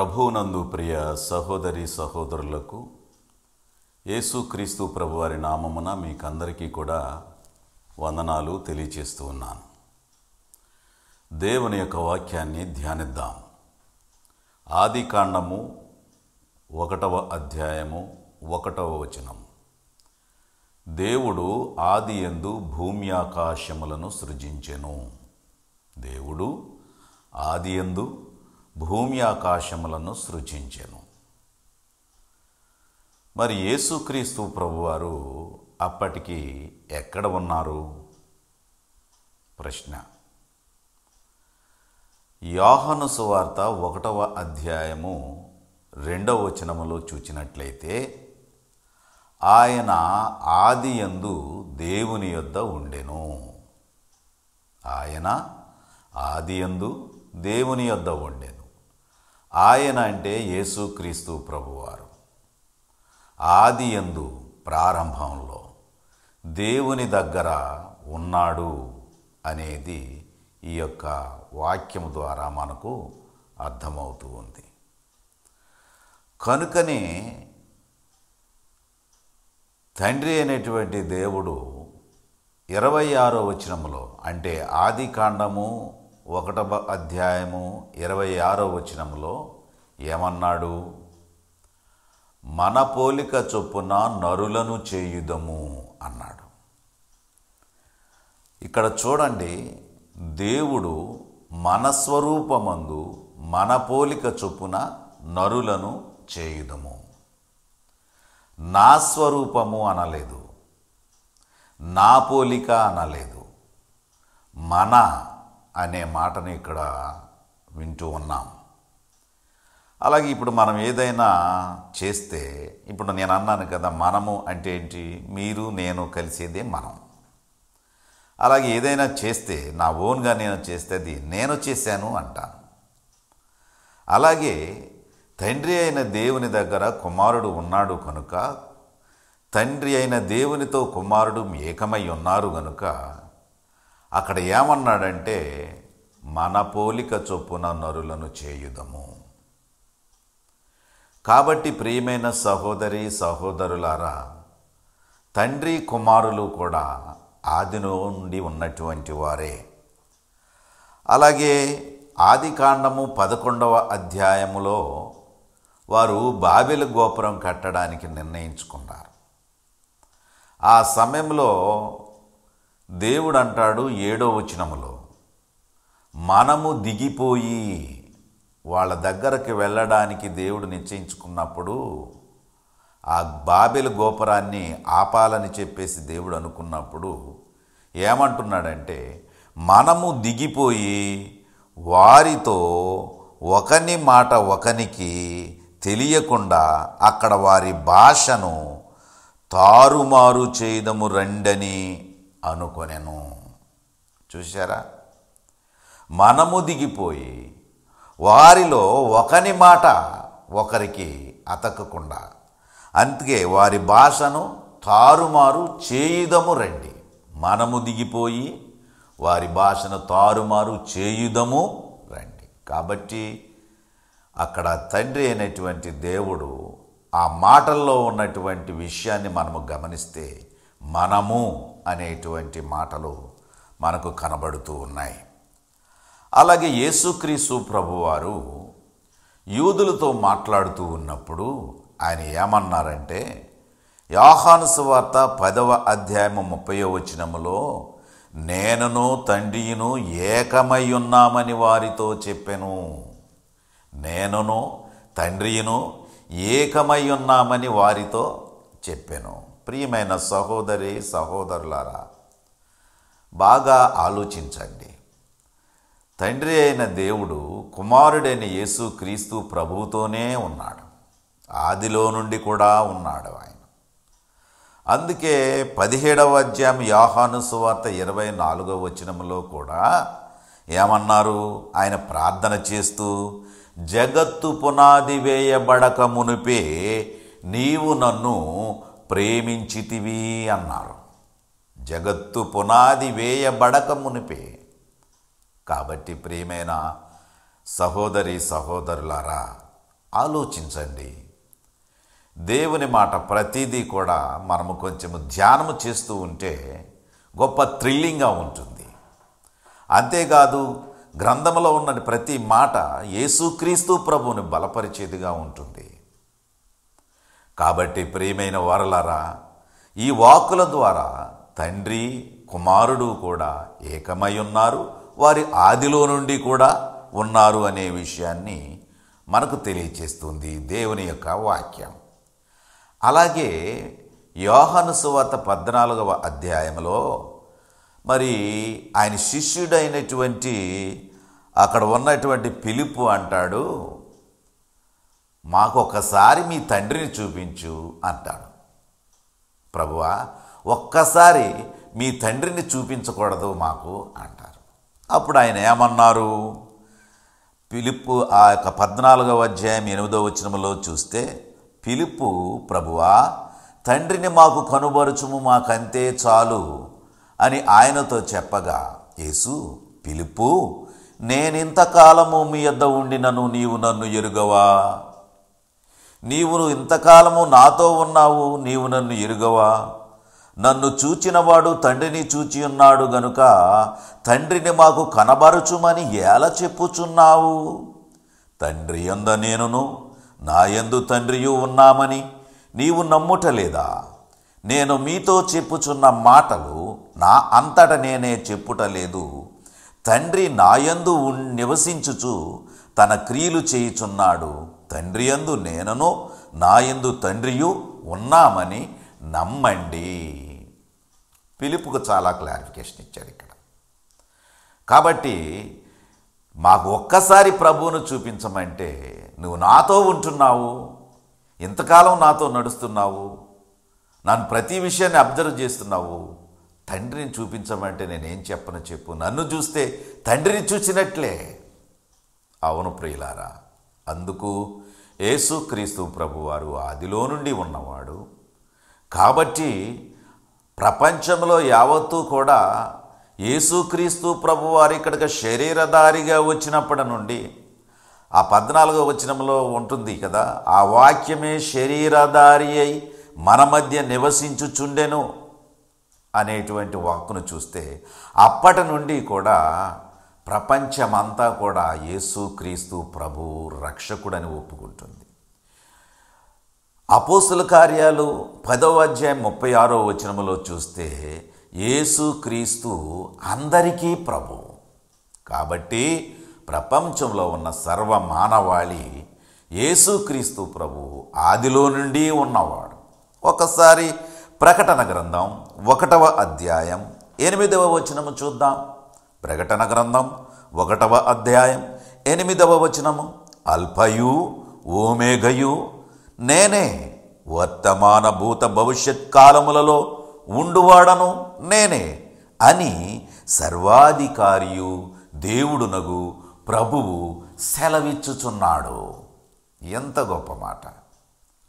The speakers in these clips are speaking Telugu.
ప్రభువునందు ప్రియ సహోదరి సహోదరులకు యేసుక్రీస్తు ప్రభువారి నామమున మీకందరికీ కూడా వందనాలు తెలియచేస్తూ ఉన్నాను దేవుని యొక్క వాక్యాన్ని ధ్యానిద్దాం ఆది కాండము ఒకటవ అధ్యాయము ఒకటవ వచనం దేవుడు ఆది ఎందు భూమి ఆకాశములను సృజించెను దేవుడు ఆది ఎందు భూమి ఆకాశములను సృజించెను మరి యేసుక్రీస్తు ప్రభువారు అప్పటికి ఎక్కడ ఉన్నారు ప్రశ్న యాహను సువార్త ఒకటవ అధ్యాయము రెండవ వచనములో చూచినట్లయితే ఆయన ఆది ఎందు దేవుని యొద్ద ఉండెను ఆయన ఆది ఎందు దేవుని యొద్ద ఉండెను ఆయన అంటే యేసుక్రీస్తు ప్రభువారు ఆది ఎందు ప్రారంభంలో దేవుని దగ్గర ఉన్నాడు అనేది ఈ యొక్క వాక్యం ద్వారా మనకు అర్థమవుతూ ఉంది కనుకనే తండ్రి అనేటువంటి దేవుడు ఇరవై ఆరో వచనంలో అంటే ఆది కాండము ఒకటవ అధ్యాయము ఇరవై ఆరో వచనంలో ఏమన్నాడు మన పోలిక చొప్పున నరులను చేయుదము అన్నాడు ఇక్కడ చూడండి దేవుడు మన స్వరూపమందు మన పోలిక చొప్పున నరులను చేయుదము నా స్వరూపము అనలేదు నా పోలిక అనలేదు మన అనే మాటను ఇక్కడ వింటూ ఉన్నాం అలాగే ఇప్పుడు మనం ఏదైనా చేస్తే ఇప్పుడు నేను అన్నాను కదా మనము అంటే ఏంటి మీరు నేను కలిసేదే మనం అలాగే ఏదైనా చేస్తే నా ఓన్గా నేను చేస్తే అది నేను చేశాను అంటాను అలాగే తండ్రి అయిన దేవుని దగ్గర కుమారుడు ఉన్నాడు కనుక తండ్రి అయిన దేవునితో కుమారుడు ఏకమై ఉన్నారు కనుక అక్కడ ఏమన్నాడంటే మన పోలిక చొప్పున నరులను చేయుదము కాబట్టి ప్రియమైన సహోదరి సహోదరులారా తండ్రి కుమారులు కూడా ఆది నుండి ఉన్నటువంటి వారే అలాగే ఆది కాండము పదకొండవ అధ్యాయములో వారు బాబిల గోపురం కట్టడానికి నిర్ణయించుకున్నారు ఆ సమయంలో దేవుడు అంటాడు ఏడో వచనములో మనము దిగిపోయి వాళ్ళ దగ్గరకు వెళ్ళడానికి దేవుడు నిశ్చయించుకున్నప్పుడు ఆ బాబెల గోపురాన్ని ఆపాలని చెప్పేసి దేవుడు అనుకున్నప్పుడు ఏమంటున్నాడంటే మనము దిగిపోయి వారితో ఒకని మాట ఒకనికి తెలియకుండా అక్కడ వారి భాషను తారుమారు చేయదము రండని అనుకొనెను చూశారా మనము దిగిపోయి వారిలో ఒకని మాట ఒకరికి అతకకుండా అందుకే వారి భాషను తారుమారు చేయుదము రండి మనము దిగిపోయి వారి భాషను తారుమారు చేయుదము రండి కాబట్టి అక్కడ తండ్రి అయినటువంటి దేవుడు ఆ మాటల్లో ఉన్నటువంటి విషయాన్ని మనము గమనిస్తే మనము అనేటువంటి మాటలు మనకు కనబడుతూ ఉన్నాయి అలాగే యేసుక్రీసు ప్రభువారు యూదులతో మాట్లాడుతూ ఉన్నప్పుడు ఆయన ఏమన్నారంటే యాహాను వార్త పదవ అధ్యాయము ముప్పై వచనములో నేనును తండ్రియును ఏకమై ఉన్నామని వారితో చెప్పెను నేనును తండ్రియును ఏకమై ఉన్నామని వారితో చెప్పెను ప్రియమైన సహోదరి సహోదరులారా బాగా ఆలోచించండి తండ్రి అయిన దేవుడు కుమారుడైన యేసు క్రీస్తు ప్రభువుతోనే ఉన్నాడు ఆదిలో నుండి కూడా ఉన్నాడు ఆయన అందుకే పదిహేడవ అధ్యాయం యాహాను సువార్త ఇరవై నాలుగవ వచనంలో కూడా ఏమన్నారు ఆయన ప్రార్థన చేస్తూ జగత్తు పునాది వేయబడక మునిపే నీవు నన్ను ప్రేమించితివి అన్నారు జగత్తు పునాది వేయబడక మునిపే కాబట్టి ప్రియమైన సహోదరి సహోదరులారా ఆలోచించండి దేవుని మాట ప్రతిదీ కూడా మనము కొంచెము ధ్యానము చేస్తూ ఉంటే గొప్ప థ్రిల్లింగ్గా ఉంటుంది అంతేకాదు గ్రంథంలో ఉన్న ప్రతి మాట యేసుక్రీస్తు ప్రభువుని బలపరిచేదిగా ఉంటుంది కాబట్టి ప్రియమైన వారలారా ఈ వాక్కుల ద్వారా తండ్రి కుమారుడు కూడా ఏకమై ఉన్నారు వారి ఆదిలో నుండి కూడా ఉన్నారు అనే విషయాన్ని మనకు తెలియచేస్తుంది దేవుని యొక్క వాక్యం అలాగే యోహను సువాత పద్నాలుగవ అధ్యాయంలో మరి ఆయన శిష్యుడైనటువంటి అక్కడ ఉన్నటువంటి పిలుపు అంటాడు మాకొక్కసారి మీ తండ్రిని చూపించు అంటాడు ప్రభువా ఒక్కసారి మీ తండ్రిని చూపించకూడదు మాకు అంటారు అప్పుడు ఆయన ఏమన్నారు పిలుపు ఆ యొక్క పద్నాలుగవ అధ్యాయం ఎనిమిదవ వచనంలో చూస్తే పిలుపు ప్రభువా తండ్రిని మాకు కనుబరుచుము మాకంతే చాలు అని ఆయనతో చెప్పగా యేసు పిలుపు నేనింతకాలము మీ యొద్ద ఉండినను నీవు నన్ను ఎరుగవా నీవు ఇంతకాలము నాతో ఉన్నావు నీవు నన్ను ఎరుగవా నన్ను చూచినవాడు తండ్రిని చూచి ఉన్నాడు గనుక తండ్రిని మాకు కనబరుచుమని ఎలా చెప్పుచున్నావు తండ్రి ఎంద నేనును నాయందు తండ్రియు ఉన్నామని నీవు నమ్ముటలేదా నేను మీతో చెప్పుచున్న మాటలు నా అంతట నేనే చెప్పుటలేదు తండ్రి నాయందు నివసించుచు తన క్రియలు చేయుచున్నాడు తండ్రి యందు నేనను నాయందు తండ్రియు ఉన్నామని నమ్మండి పిలుపుకు చాలా క్లారిఫికేషన్ ఇచ్చాడు ఇక్కడ కాబట్టి మాకు ఒక్కసారి ప్రభువును చూపించమంటే నువ్వు నాతో ఉంటున్నావు ఇంతకాలం నాతో నడుస్తున్నావు నన్ను ప్రతి విషయాన్ని అబ్జర్వ్ చేస్తున్నావు తండ్రిని చూపించమంటే నేనేం చెప్పను చెప్పు నన్ను చూస్తే తండ్రిని చూసినట్లే అవును ప్రియులారా అందుకు యేసుక్రీస్తు ప్రభువారు ఆదిలో నుండి ఉన్నవాడు కాబట్టి ప్రపంచంలో యావత్తూ కూడా యేసుక్రీస్తు ప్రభువారు ఇక్కడికి శరీరధారిగా వచ్చినప్పటి నుండి ఆ పద్నాలుగో వచనంలో ఉంటుంది కదా ఆ వాక్యమే శరీరధారి అయి మన మధ్య నివసించుచుండెను అనేటువంటి వాక్కును చూస్తే అప్పటి నుండి కూడా ప్రపంచమంతా కూడా క్రీస్తు ప్రభు రక్షకుడని ఒప్పుకుంటుంది అపోసుల కార్యాలు పదవ అధ్యాయం ముప్పై ఆరో వచనములో చూస్తే క్రీస్తు అందరికీ ప్రభు కాబట్టి ప్రపంచంలో ఉన్న సర్వ మానవాళి యేసుక్రీస్తు ప్రభు ఆదిలో నుండి ఉన్నవాడు ఒకసారి ప్రకటన గ్రంథం ఒకటవ అధ్యాయం ఎనిమిదవ వచనము చూద్దాం ప్రకటన గ్రంథం ఒకటవ అధ్యాయం ఎనిమిదవ వచనము అల్పయు ఓమేఘయు నేనే వర్తమాన భూత భవిష్యత్ కాలములలో ఉండువాడను నేనే అని సర్వాధికారియు దేవుడునగు ప్రభువు సెలవిచ్చుచున్నాడు ఎంత గొప్ప మాట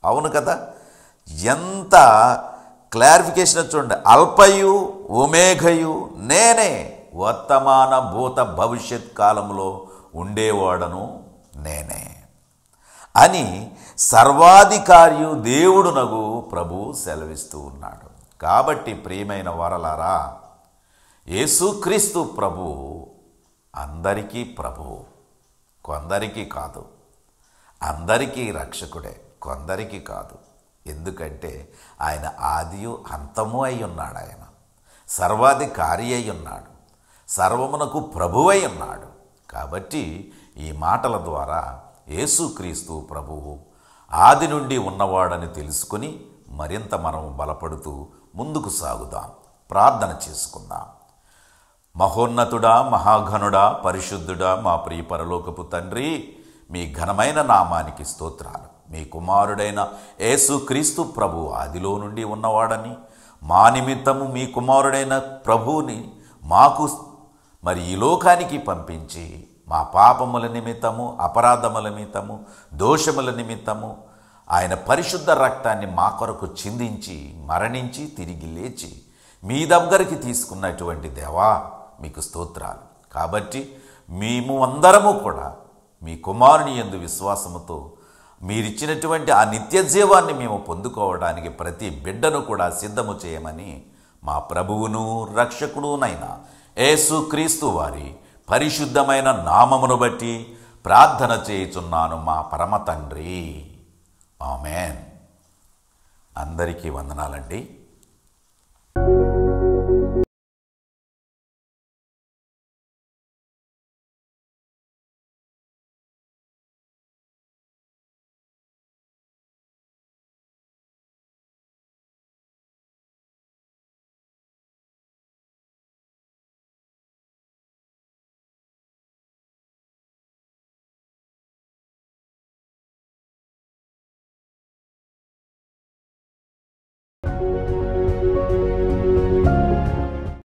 అవును కదా ఎంత క్లారిఫికేషన్ చూడండి అల్పయు ఉమేఘయు నేనే వర్తమాన భూత భవిష్యత్ కాలంలో ఉండేవాడను నేనే అని సర్వాధికారియు దేవుడునగు ప్రభు సెలవిస్తూ ఉన్నాడు కాబట్టి ప్రియమైన వరలారా యేసుక్రీస్తు ప్రభు అందరికీ ప్రభు కొందరికీ కాదు అందరికీ రక్షకుడే కొందరికి కాదు ఎందుకంటే ఆయన ఆదియు అంతము అయి ఉన్నాడు ఆయన సర్వాధికారి అయి ఉన్నాడు సర్వమునకు ప్రభువై ఉన్నాడు కాబట్టి ఈ మాటల ద్వారా యేసుక్రీస్తు ప్రభువు ఆది నుండి ఉన్నవాడని తెలుసుకుని మరింత మనం బలపడుతూ ముందుకు సాగుదాం ప్రార్థన చేసుకుందాం మహోన్నతుడా మహాఘనుడా పరిశుద్ధుడా మా ప్రియ పరలోకపు తండ్రి మీ ఘనమైన నామానికి స్తోత్రాలు మీ కుమారుడైన యేసుక్రీస్తు ప్రభు ఆదిలో నుండి ఉన్నవాడని మా నిమిత్తము మీ కుమారుడైన ప్రభువుని మాకు మరి ఈ లోకానికి పంపించి మా పాపముల నిమిత్తము అపరాధముల నిమిత్తము దోషముల నిమిత్తము ఆయన పరిశుద్ధ రక్తాన్ని మా కొరకు చిందించి మరణించి తిరిగి లేచి మీ దగ్గరికి తీసుకున్నటువంటి దేవా మీకు స్తోత్రాలు కాబట్టి మేము అందరము కూడా మీ కుమారుని ఎందు విశ్వాసముతో మీరిచ్చినటువంటి ఆ నిత్య జీవాన్ని మేము పొందుకోవడానికి ప్రతి బిడ్డను కూడా సిద్ధము చేయమని మా ప్రభువును రక్షకుడునైనా ఏసుక్రీస్తు వారి పరిశుద్ధమైన నామమును బట్టి ప్రార్థన చేయుచున్నాను మా పరమ తండ్రి ఆమెన్ అందరికీ వందనాలండి